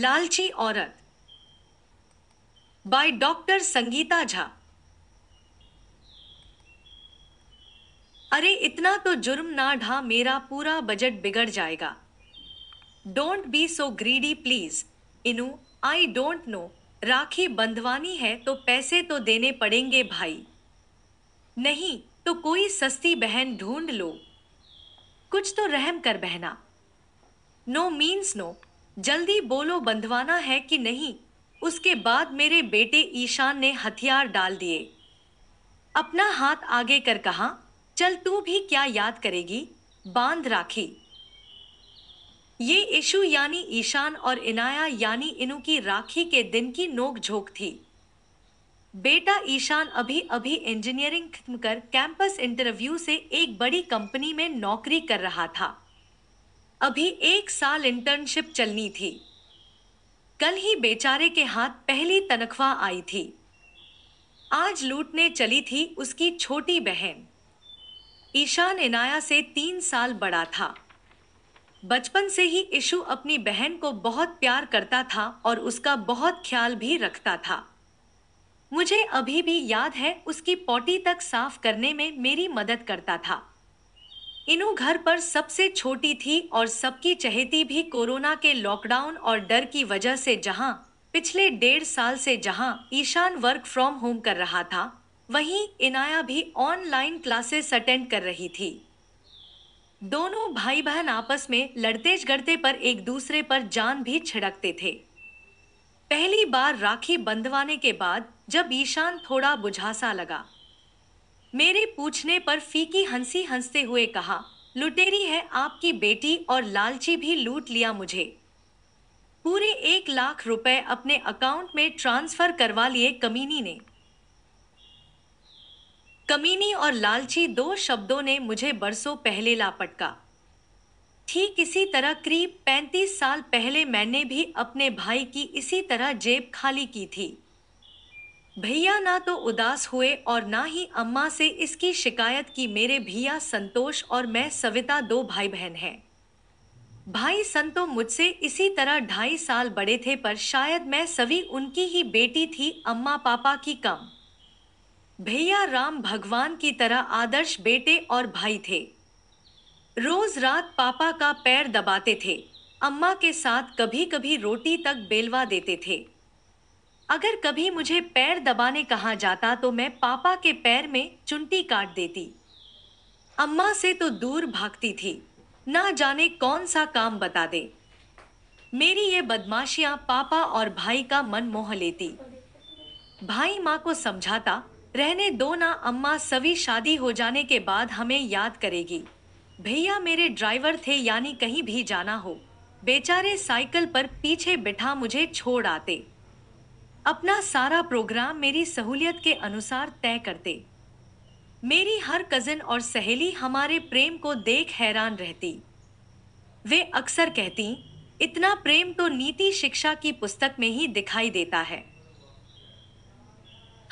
लालची औरत by doctor Sangeeta Jha अरे इतना तो जुर्म ना ढा मेरा पूरा बजट बिगड़ जाएगा don't be so greedy please इनू आई डोंट नो राखी बंधवानी है तो पैसे तो देने पड़ेंगे भाई नहीं तो कोई सस्ती बहन ढूंढ लो कुछ तो रहम कर बहना नो मीन्स नो जल्दी बोलो बंधवाना है कि नहीं उसके बाद मेरे बेटे ईशान ने हथियार डाल दिए अपना हाथ आगे कर कहा चल तू भी क्या याद करेगी बांध राखी ये ईशु यानी ईशान और इनाया यानी इनु की राखी के दिन की नोक झोंक थी बेटा ईशान अभी अभी इंजीनियरिंग खत्म कर कैंपस इंटरव्यू से एक बड़ी कंपनी में नौकरी कर रहा था अभी एक साल इंटर्नशिप चलनी थी कल ही बेचारे के हाथ पहली तनख्वाह आई थी आज लूटने चली थी उसकी छोटी बहन ईशान इनाया से तीन साल बड़ा था बचपन से ही ईशु अपनी बहन को बहुत प्यार करता था और उसका बहुत ख्याल भी रखता था मुझे अभी भी याद है उसकी पॉटी तक साफ करने में मेरी मदद करता था इनू घर पर सबसे छोटी थी और सबकी चहेती भी कोरोना के लॉकडाउन और डर की वजह से जहां पिछले डेढ़ साल से जहां ईशान वर्क फ्रॉम होम कर रहा था वहीं इनाया भी ऑनलाइन क्लासेस अटेंड कर रही थी दोनों भाई बहन आपस में लड़ते झगड़ते पर एक दूसरे पर जान भी छिड़कते थे पहली बार राखी बंधवाने के बाद जब ईशान थोड़ा बुझासा लगा मेरे पूछने पर फीकी हंसी हंसते हुए कहा लुटेरी है आपकी बेटी और लालची भी लूट लिया मुझे पूरे एक लाख रुपए अपने अकाउंट में ट्रांसफर करवा लिए कमीनी ने कमीनी और लालची दो शब्दों ने मुझे बरसों पहले लापटका ठीक इसी तरह करीब पैंतीस साल पहले मैंने भी अपने भाई की इसी तरह जेब खाली की थी भैया ना तो उदास हुए और ना ही अम्मा से इसकी शिकायत की मेरे भैया संतोष और मैं सविता दो भाई बहन हैं भाई संतो मुझसे इसी तरह ढाई साल बड़े थे पर शायद मैं सभी उनकी ही बेटी थी अम्मा पापा की कम भैया राम भगवान की तरह आदर्श बेटे और भाई थे रोज रात पापा का पैर दबाते थे अम्मा के साथ कभी कभी रोटी तक बेलवा देते थे अगर कभी मुझे पैर दबाने कहा जाता तो मैं पापा के पैर में चुंटी काट देती अम्मा से तो दूर भागती थी ना जाने कौन सा काम बता दे मेरी ये बदमाशियाँ पापा और भाई का मन मोह लेती भाई माँ को समझाता रहने दो ना अम्मा सभी शादी हो जाने के बाद हमें याद करेगी भैया मेरे ड्राइवर थे यानी कहीं भी जाना हो बेचारे साइकिल पर पीछे बिठा मुझे छोड़ आते अपना सारा प्रोग्राम मेरी सहूलियत के अनुसार तय करते मेरी हर कज़न और सहेली हमारे प्रेम को देख हैरान रहती वे अक्सर कहती इतना प्रेम तो नीति शिक्षा की पुस्तक में ही दिखाई देता है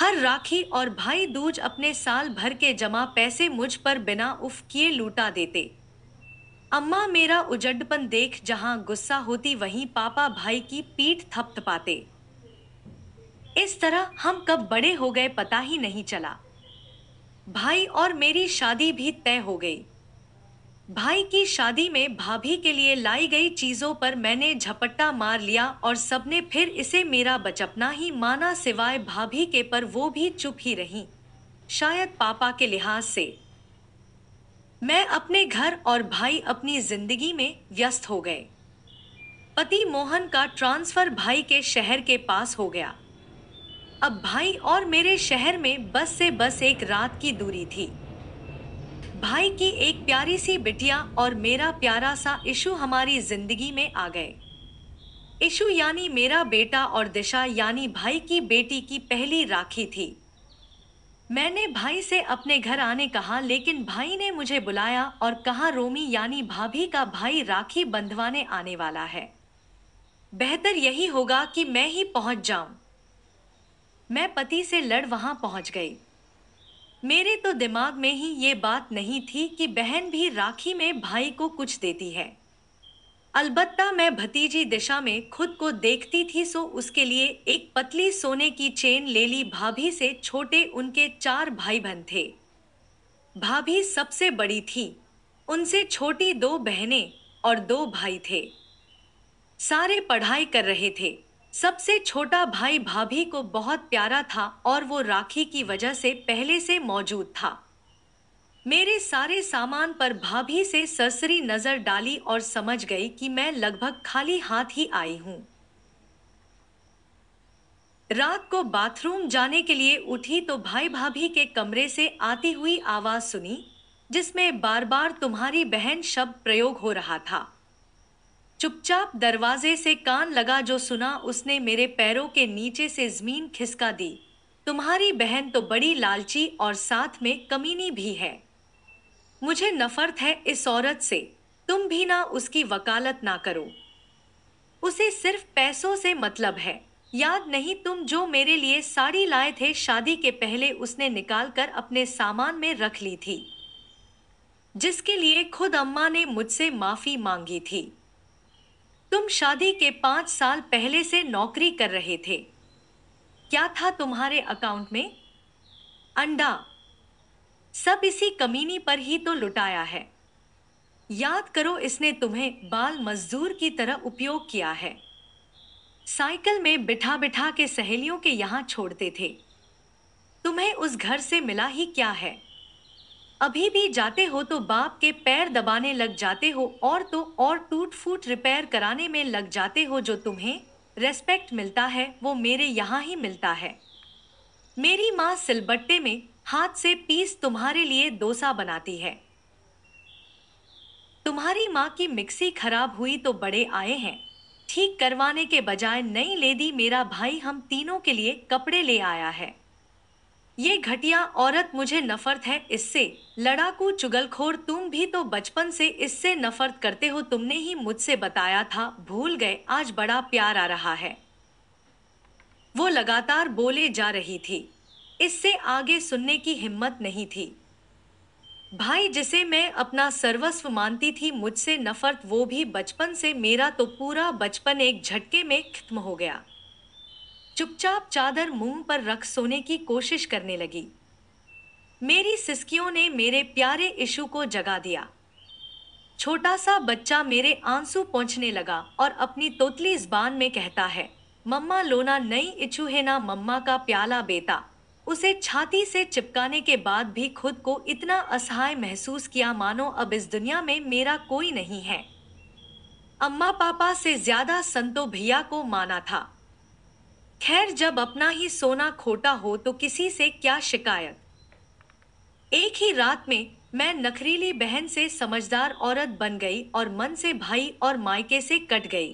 हर राखी और भाई दूज अपने साल भर के जमा पैसे मुझ पर बिना उफ किए लूटा देते अम्मा मेरा उजडपन देख जहां गुस्सा होती वहीं पापा भाई की पीठ थपथपाते इस तरह हम कब बड़े हो गए पता ही नहीं चला भाई और मेरी शादी भी तय हो गई भाई की शादी में भाभी के लिए लाई गई चीजों पर मैंने झपट्टा मार लिया और सबने फिर इसे मेरा बचपना ही माना सिवाय भाभी के पर वो भी चुप ही रही शायद पापा के लिहाज से मैं अपने घर और भाई अपनी जिंदगी में व्यस्त हो गए पति मोहन का ट्रांसफर भाई के शहर के पास हो गया अब भाई और मेरे शहर में बस से बस एक रात की दूरी थी भाई की एक प्यारी सी बिटिया और मेरा प्यारा सा इशु हमारी जिंदगी में आ गए इशु यानी मेरा बेटा और दिशा यानी भाई की बेटी की पहली राखी थी मैंने भाई से अपने घर आने कहा लेकिन भाई ने मुझे बुलाया और कहा रोमी यानी भाभी का भाई राखी बंधवाने आने वाला है बेहतर यही होगा कि मैं ही पहुंच जाऊं मैं पति से लड़ वहां पहुंच गई मेरे तो दिमाग में ही ये बात नहीं थी कि बहन भी राखी में भाई को कुछ देती है अलबत्ता मैं भतीजी दिशा में खुद को देखती थी सो उसके लिए एक पतली सोने की चेन ले ली भाभी से छोटे उनके चार भाई बहन थे भाभी सबसे बड़ी थी उनसे छोटी दो बहनें और दो भाई थे सारे पढ़ाई कर रहे थे सबसे छोटा भाई भाभी को बहुत प्यारा था और वो राखी की वजह से पहले से मौजूद था मेरे सारे सामान पर भाभी से सरसरी नज़र डाली और समझ गई कि मैं लगभग खाली हाथ ही आई हूँ रात को बाथरूम जाने के लिए उठी तो भाई भाभी के कमरे से आती हुई आवाज़ सुनी जिसमें बार बार तुम्हारी बहन शब्द प्रयोग हो रहा था चुपचाप दरवाजे से कान लगा जो सुना उसने मेरे पैरों के नीचे से जमीन खिसका दी तुम्हारी बहन तो बड़ी लालची और साथ में कमीनी भी है मुझे नफरत है इस औरत से तुम भी ना उसकी वकालत ना करो उसे सिर्फ पैसों से मतलब है याद नहीं तुम जो मेरे लिए साड़ी लाए थे शादी के पहले उसने निकाल कर अपने सामान में रख ली थी जिसके लिए खुद अम्मा ने मुझसे माफ़ी मांगी थी तुम शादी के पांच साल पहले से नौकरी कर रहे थे क्या था तुम्हारे अकाउंट में अंडा सब इसी कमीनी पर ही तो लुटाया है याद करो इसने तुम्हें बाल मजदूर की तरह उपयोग किया है साइकिल में बिठा बिठा के सहेलियों के यहाँ छोड़ते थे तुम्हें उस घर से मिला ही क्या है अभी भी जाते हो तो बाप के पैर दबाने लग जाते हो और तो और टूट फूट रिपेयर कराने में लग जाते हो जो तुम्हें रेस्पेक्ट मिलता है वो मेरे यहाँ ही मिलता है मेरी माँ सिलबट्टे में हाथ से पीस तुम्हारे लिए डोसा बनाती है तुम्हारी माँ की मिक्सी खराब हुई तो बड़े आए हैं ठीक करवाने के बजाय नई लेदी मेरा भाई हम तीनों के लिए कपड़े ले आया है ये घटिया औरत मुझे नफरत है इससे लड़ाकू चुगलखोर तुम भी तो बचपन से इससे नफरत करते हो तुमने ही मुझसे बताया था भूल गए आज बड़ा प्यार आ रहा है वो लगातार बोले जा रही थी इससे आगे सुनने की हिम्मत नहीं थी भाई जिसे मैं अपना सर्वस्व मानती थी मुझसे नफरत वो भी बचपन से मेरा तो पूरा बचपन एक झटके में खत्म हो गया चुपचाप चादर मुंह पर रख सोने की कोशिश करने लगी मेरी सिस्कियों ने मेरे प्यारे इशु को जगा दिया छोटा सा बच्चा मेरे आंसू पहुंचने लगा और अपनी तोतली जबान में कहता है मम्मा लोना नई इचू है ना मम्मा का प्याला बेटा उसे छाती से चिपकाने के बाद भी खुद को इतना असहाय महसूस किया मानो अब इस दुनिया में मेरा कोई नहीं है अम्मा पापा से ज्यादा संतो भैया को माना था खैर जब अपना ही सोना खोटा हो तो किसी से क्या शिकायत एक ही रात में मैं नखरीली बहन से समझदार औरत बन गई और मन से भाई और मायके से कट गई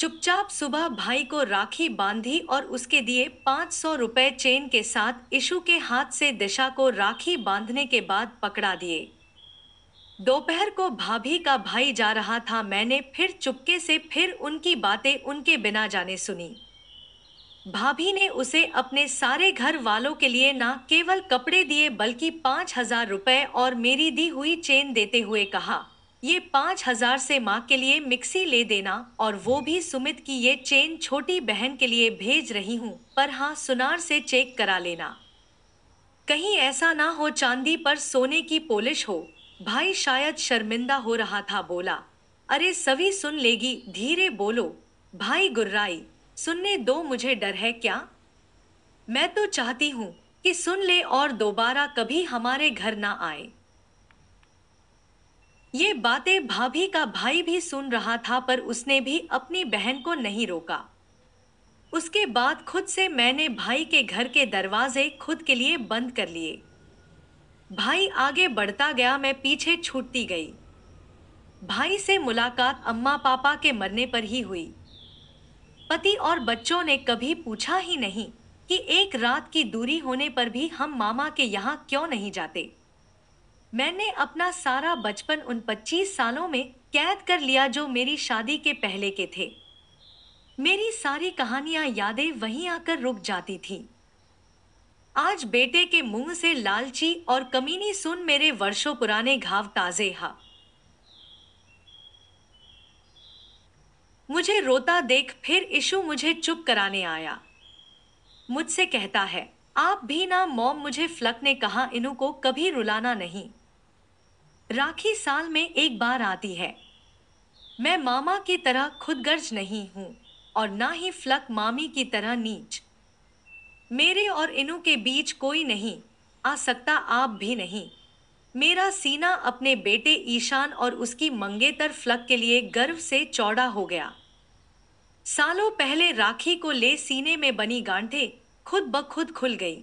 चुपचाप सुबह भाई को राखी बांधी और उसके दिए पाँच सौ रुपये चेन के साथ इशू के हाथ से दिशा को राखी बांधने के बाद पकड़ा दिए दोपहर को भाभी का भाई जा रहा था मैंने फिर चुपके से फिर उनकी बातें उनके बिना जाने सुनी भाभी ने उसे अपने सारे घर वालों के लिए न केवल कपड़े दिए बल्कि पाँच हजार रुपए और मेरी दी हुई चेन देते हुए कहा ये पाँच हजार से माँ के लिए मिक्सी ले देना और वो भी सुमित की ये चेन छोटी बहन के लिए भेज रही हूँ पर हाँ सुनार से चेक करा लेना कहीं ऐसा ना हो चांदी पर सोने की पोलिश हो भाई शायद शर्मिंदा हो रहा था बोला अरे सभी सुन लेगी धीरे बोलो भाई गुर्राई सुनने दो मुझे डर है क्या मैं तो चाहती हूं कि सुन ले और दोबारा कभी हमारे घर ना आए ये बातें भाभी का भाई भी सुन रहा था पर उसने भी अपनी बहन को नहीं रोका उसके बाद खुद से मैंने भाई के घर के दरवाजे खुद के लिए बंद कर लिए भाई आगे बढ़ता गया मैं पीछे छूटती गई भाई से मुलाकात अम्मा पापा के मरने पर ही हुई पति और बच्चों ने कभी पूछा ही नहीं कि एक रात की दूरी होने पर भी हम मामा के यहाँ क्यों नहीं जाते मैंने अपना सारा बचपन उन 25 सालों में कैद कर लिया जो मेरी शादी के पहले के थे मेरी सारी कहानियां यादें वहीं आकर रुक जाती थीं। आज बेटे के मुंह से लालची और कमीनी सुन मेरे वर्षों पुराने घाव ताजे हा मुझे रोता देख फिर इशू मुझे चुप कराने आया मुझसे कहता है आप भी ना मॉम मुझे फ्लक ने कहा इनू को कभी रुलाना नहीं राखी साल में एक बार आती है मैं मामा की तरह खुदगर्ज नहीं हूं और ना ही फ्लक मामी की तरह नीच मेरे और इनू के बीच कोई नहीं आ सकता आप भी नहीं मेरा सीना अपने बेटे ईशान और उसकी मंगेतर फ्लक के लिए गर्व से चौड़ा हो गया सालों पहले राखी को ले सीने में बनी गांठें खुद ब खुद खुल गईं